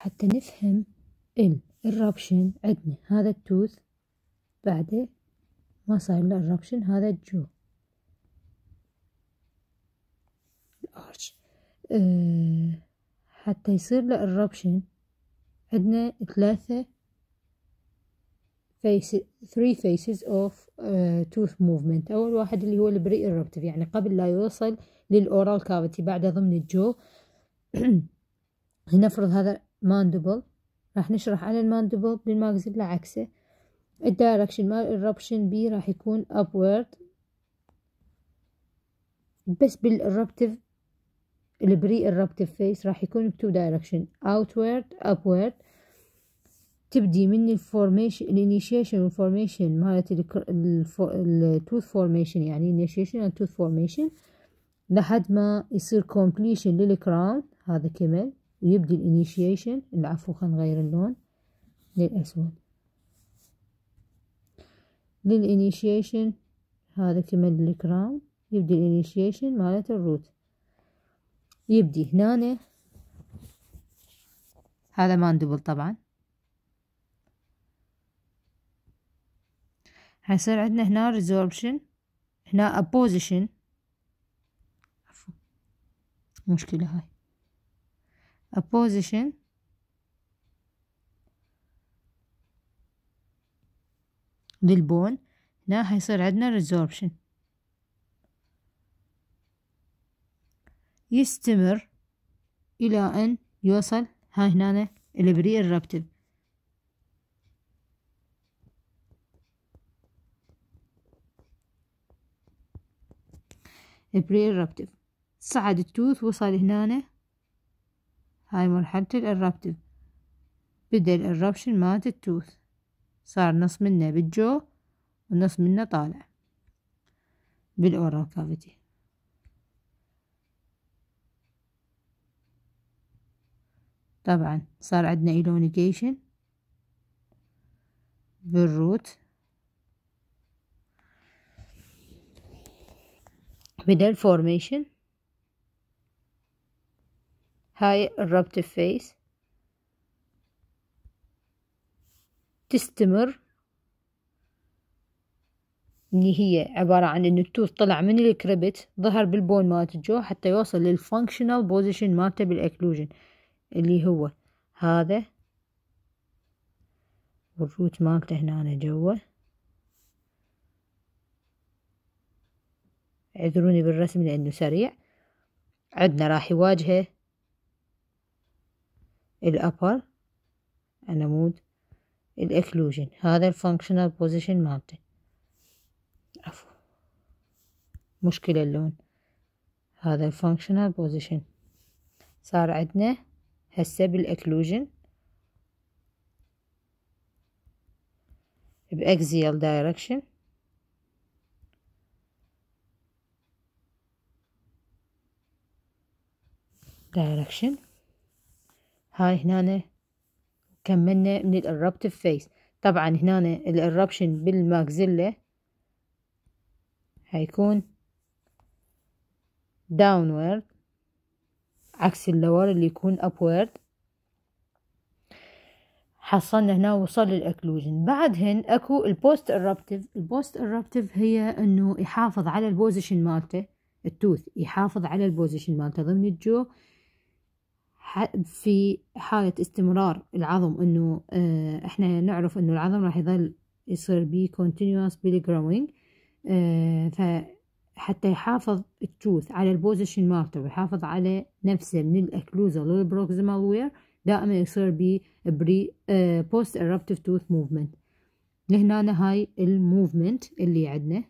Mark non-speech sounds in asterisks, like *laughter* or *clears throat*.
حتى نفهم الربشن عندنا هذا التوث بعده ما صار له الربشن هذا الجو الارش أه حتى يصير له الربشن عندنا ثلاثة فيس three faces of uh, tooth movement أول واحد اللي هو البري eruptive يعني قبل لا يوصل للأورال كافيتي بعد ضمن الجو *clears throat* لنفرض هذا ماندبل راح نشرح على الماندبل بالماجزيب عكسه الدايركشن مال الربشن بي راح يكون upward بس بالربتف البري الربتف فيس راح يكون بتو دايركشن outward upward تبدي من الفورميشن الانيشيشن والفورميشن مالت التوث فورميشن يعني انيشيشن والتوث فورميشن لحد ما يصير كومبليشن للكراون هذا كمل ويبدي الانيشيشن العفو خلينا نغير اللون للأسود للانيشيشن هذا كمان الكراون يبدي الانيشيشن مالت الروت يبدي هنا هذا ماندبل طبعا حيصير عندنا هنا ريزوربشن هنا ابوزيشن مشكلة هاي a position للبون هنا حيصير عندنا resorption يستمر إلى أن يوصل ها هنا الإبريق الرابتب البري الرابتب صعد التوث وصل هنا هاي مرحلة الإرابتيف بدأ الإرابشن مالت التوث صار نص منه بالجو ونص منه طالع بالأورال كافيتي طبعا صار عندنا إيلونيكيشن بالروت بدأ فورميشن هاي الربط فيس تستمر اللي هي عبارة عن ان التوث طلع من الكريبت ظهر بالبون مالت الجو حتى يوصل للفانكشنال بوزيشن مالته بالاكلوجن اللي هو هذا والروت مالته هنا جوا اعذروني بالرسم لانه سريع عدنا راح يواجهه الأبر مود الإكلوجن هذا الفانكشنال بوزيشن مالته عفوا مشكلة اللون هذا الفانكشنال بوزيشن صار عندنا هسه بالإكلوجن بأكزيال دايركشن دايركشن هاي هنا كملنا من الربط فيس طبعا هنا الربشن بالماكزيلا هيكون داونورد عكس اللور اللي يكون أبورد حصلنا هنا وصل للأكلوجن بعدهن أكو البوست إربتيف البوست إربتيف هي أنه يحافظ على البوزيشن مالته التوث يحافظ على البوزيشن مالته ضمن الجو في حالة استمرار العظم انه آه، احنا نعرف انه العظم راح يظل يصير بي continuous belly growing آه، فحتى يحافظ التوث على البوزيشن مالته ويحافظ على نفسه من الاكلوزال للبروكسيمال وير دائما يصير بي بري بوست آه، eruptive tooth movement لهنا هاي الموفمنت اللي عندنا